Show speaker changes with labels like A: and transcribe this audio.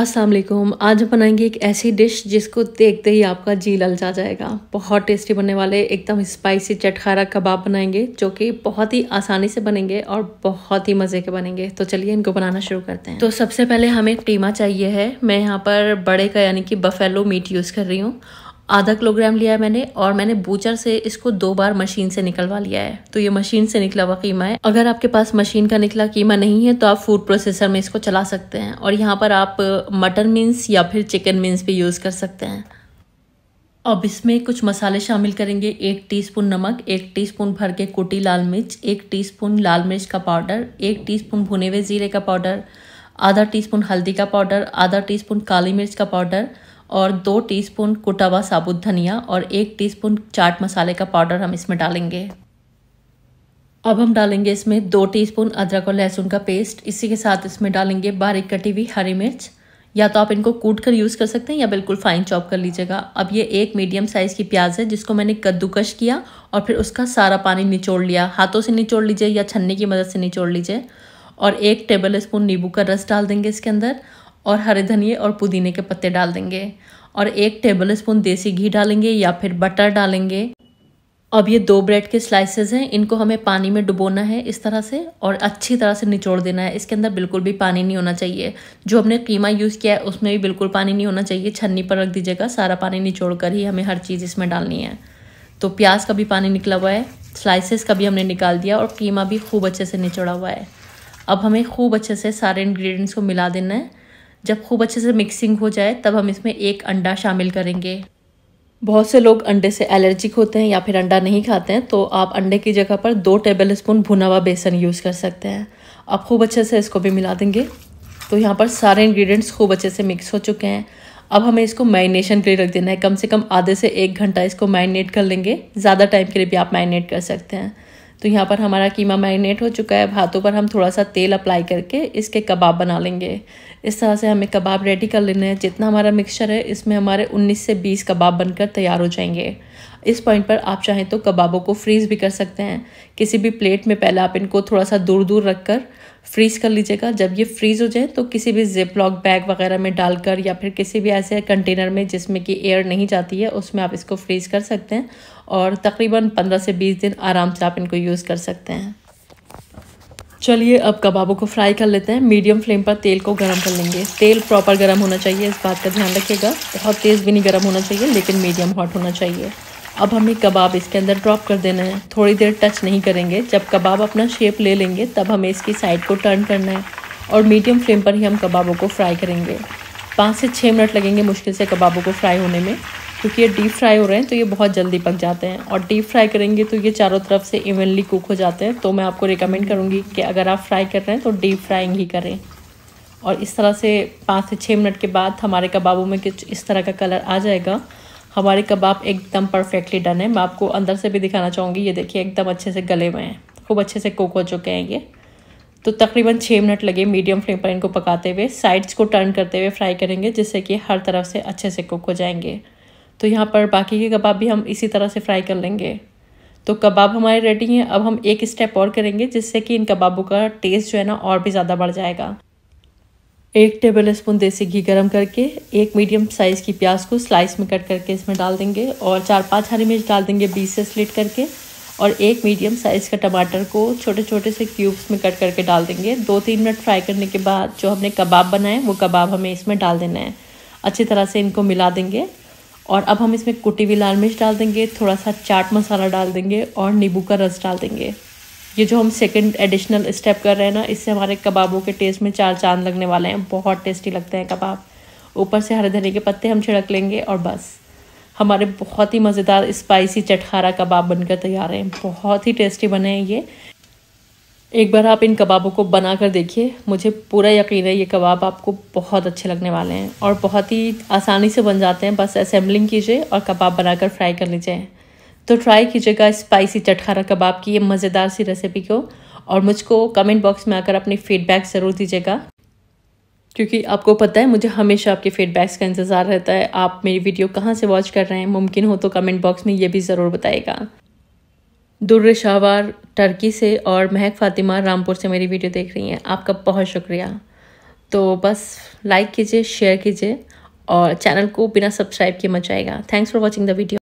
A: असलम आज बनाएंगे एक ऐसी डिश जिसको देखते ही आपका जी जा जाएगा बहुत टेस्टी बनने वाले एकदम स्पाइसी चटखारा कबाब बनाएंगे जो कि बहुत ही आसानी से बनेंगे और बहुत ही मज़े के बनेंगे तो चलिए इनको बनाना शुरू करते हैं तो सबसे पहले हमें टीमा चाहिए है मैं यहाँ पर बड़े का यानी कि बफेलो मीट यूज़ कर रही हूँ आधा किलोग्राम लिया है मैंने और मैंने बूचर से इसको दो बार मशीन से निकलवा लिया है तो ये मशीन से निकला हुआ कीमा है अगर आपके पास मशीन का निकला कीमा नहीं है तो आप फूड प्रोसेसर में इसको चला सकते हैं और यहाँ पर आप मटन मीन्स या फिर चिकन मीन्स भी यूज़ कर सकते हैं अब इसमें कुछ मसाले शामिल करेंगे एक टीस्पून नमक एक टीस्पून भर के कुटी लाल मिर्च एक टीस्पून लाल मिर्च का पाउडर एक टीस्पून भुने हुए जीरे का पाउडर आधा टीस्पून हल्दी का पाउडर आधा टीस्पून काली मिर्च का पाउडर और दो टीस्पून कुटा हुआ साबुत धनिया और एक टीस्पून चाट मसाले का पाउडर हम इसमें डालेंगे अब हम डालेंगे इसमें दो टीस्पून अदरक और लहसुन का पेस्ट इसी के साथ इसमें डालेंगे बारीक कटी हुई हरी मिर्च या तो आप इनको कूट कर यूज़ कर सकते हैं या बिल्कुल फाइन चॉप कर लीजिएगा अब ये एक मीडियम साइज़ की प्याज है जिसको मैंने कद्दूकश किया और फिर उसका सारा पानी निचोड़ लिया हाथों से निचोड़ लीजिए या छन्ने की मदद से निचोड़ लीजिए और एक टेबल स्पून नींबू का रस डाल देंगे इसके अंदर और हरे धनिए और पुदीने के पत्ते डाल देंगे और एक टेबल स्पून देसी घी डालेंगे या फिर बटर डालेंगे अब ये दो ब्रेड के स्लाइसेस हैं इनको हमें पानी में डुबोना है इस तरह से और अच्छी तरह से निचोड़ देना है इसके अंदर बिल्कुल भी पानी नहीं होना चाहिए जो हमने कीमा यूज़ किया है उसमें भी बिल्कुल पानी नहीं होना चाहिए छन्नी पर रख दीजिएगा सारा पानी निचोड़ कर ही हमें हर चीज़ इसमें डालनी है तो प्याज का भी पानी निकला हुआ है स्लाइसेस का भी हमने निकाल दिया और कीमा भी खूब अच्छे से निचोड़ा हुआ है अब हमें खूब अच्छे से सारे इन्ग्रीडियंट्स को मिला देना है जब खूब अच्छे से मिक्सिंग हो जाए तब हम इसमें एक अंडा शामिल करेंगे बहुत से लोग अंडे से एलर्जिक होते हैं या फिर अंडा नहीं खाते हैं तो आप अंडे की जगह पर दो टेबल स्पून भुना हुआ बेसन यूज़ कर सकते हैं आप खूब अच्छे से इसको भी मिला देंगे तो यहाँ पर सारे इंग्रेडिएंट्स खूब अच्छे से मिक्स हो चुके हैं अब हमें इसको मैरिनेशन के लिए रख देना है कम से कम आधे से एक घंटा इसको मैरिनेट कर लेंगे ज़्यादा टाइम के लिए भी आप मैरिनेट कर सकते हैं तो यहाँ पर हमारा कीमा मैरिनेट हो चुका है अब हाथों पर हम थोड़ा सा तेल अप्लाई करके इसके कबाब बना लेंगे इस तरह से हमें कबाब रेडी कर लेने हैं जितना हमारा मिक्सचर है इसमें हमारे 19 से 20 कबाब बनकर तैयार हो जाएंगे इस पॉइंट पर आप चाहें तो कबाबों को फ्रीज़ भी कर सकते हैं किसी भी प्लेट में पहले आप इनको थोड़ा सा दूर दूर रख कर फ्रीज़ कर लीजिएगा जब ये फ्रीज़ हो जाए तो किसी भी जिप लॉक बैग वगैरह में डालकर या फिर किसी भी ऐसे कंटेनर में जिसमें कि एयर नहीं जाती है उसमें आप इसको फ्रीज़ कर सकते हैं और तकरीबन पंद्रह से बीस दिन आराम से आप इनको यूज़ कर सकते हैं चलिए अब कबाबों को फ्राई कर लेते हैं मीडियम फ्लेम पर तेल को गर्म कर लेंगे तेल प्रॉपर गर्म होना चाहिए इस बात का ध्यान रखिएगा बहुत तेज़ भी नहीं गर्म होना चाहिए लेकिन मीडियम हॉट होना चाहिए अब हमें कबाब इसके अंदर ड्रॉप कर देना है थोड़ी देर टच नहीं करेंगे जब कबाब अपना शेप ले लेंगे तब हमें इसकी साइड को टर्न करना है और मीडियम फ्लेम पर ही हम कबाबों को फ्राई करेंगे पाँच से छः मिनट लगेंगे मुश्किल से कबाबों को फ्राई होने में क्योंकि ये डीप फ्राई हो रहे हैं तो ये बहुत जल्दी पक जाते हैं और डीप फ्राई करेंगे तो ये चारों तरफ से इवनली कुक हो जाते हैं तो मैं आपको रिकमेंड करूँगी कि अगर आप फ्राई कर रहे हैं तो डीप फ्राइंग ही करें और इस तरह से पाँच से छः मिनट के बाद हमारे कबाबों में कुछ इस तरह का कलर आ जाएगा हमारे कबाब एकदम परफेक्टली डन है मैं आपको अंदर से भी दिखाना चाहूँगी ये देखिए एकदम अच्छे से गले हुए हैं खूब अच्छे से कुक हो चुके हैं ये तो तकरीबन छः मिनट लगे मीडियम फ्लेम पर इनको पकाते हुए साइड्स को टर्न करते हुए फ्राई करेंगे जिससे कि हर तरफ से अच्छे से कुक हो जाएंगे तो यहाँ पर बाकी के कबाब भी हम इसी तरह से फ्राई कर लेंगे तो कबाब हमारे रेडी हैं अब हम एक स्टेप और करेंगे जिससे कि इन कबाबों का टेस्ट जो है ना और भी ज़्यादा बढ़ जाएगा एक टेबल स्पून देसी घी गरम करके एक मीडियम साइज़ की प्याज को स्लाइस में कट करके इसमें डाल देंगे और चार पांच हरी मिर्च डाल देंगे बीस से स्लिट करके और एक मीडियम साइज़ का टमाटर को छोटे छोटे से क्यूब्स में कट करके डाल देंगे दो तीन मिनट फ्राई करने के बाद जो हमने कबाब बनाए वो कबाब हमें इसमें डाल देना है अच्छी तरह से इनको मिला देंगे और अब हम इसमें कुटी हुई लाल मिर्च डाल देंगे थोड़ा सा चाट मसाला डाल देंगे और नींबू का रस डाल देंगे ये जो हम सेकंड एडिशनल स्टेप कर रहे हैं ना इससे हमारे कबाबों के टेस्ट में चार चांद लगने वाले हैं बहुत टेस्टी लगते हैं कबाब ऊपर से हरे धने के पत्ते हम छिड़क लेंगे और बस हमारे बहुत ही मज़ेदार स्पाइसी चटखारा कबाब बनकर तैयार हैं बहुत ही टेस्टी बने हैं ये एक बार आप इन कबाबों को बना कर देखिए मुझे पूरा यकीन है ये कबाब आपको बहुत अच्छे लगने वाले हैं और बहुत ही आसानी से बन जाते हैं बस असेंबलिंग कीजिए और कबाब बनाकर फ्राई कर लीजिए तो ट्राई कीजिएगा स्पाइसी चटखारा कबाब की ये मज़ेदार सी रेसिपी को और मुझको कमेंट बॉक्स में आकर अपनी फ़ीडबैक ज़रूर दीजिएगा क्योंकि आपको पता है मुझे हमेशा आपके फ़ीडबैक्स का इंतज़ार रहता है आप मेरी वीडियो कहाँ से वॉच कर रहे हैं मुमकिन हो तो कमेंट बॉक्स में ये भी ज़रूर बताएगा दुर्र शाहवार टर्की से और महक फ़ातिमा रामपुर से मेरी वीडियो देख रही हैं आपका बहुत शुक्रिया तो बस लाइक कीजिए शेयर कीजिए और चैनल को बिना सब्सक्राइब किए मचाएगा thanks for watching the video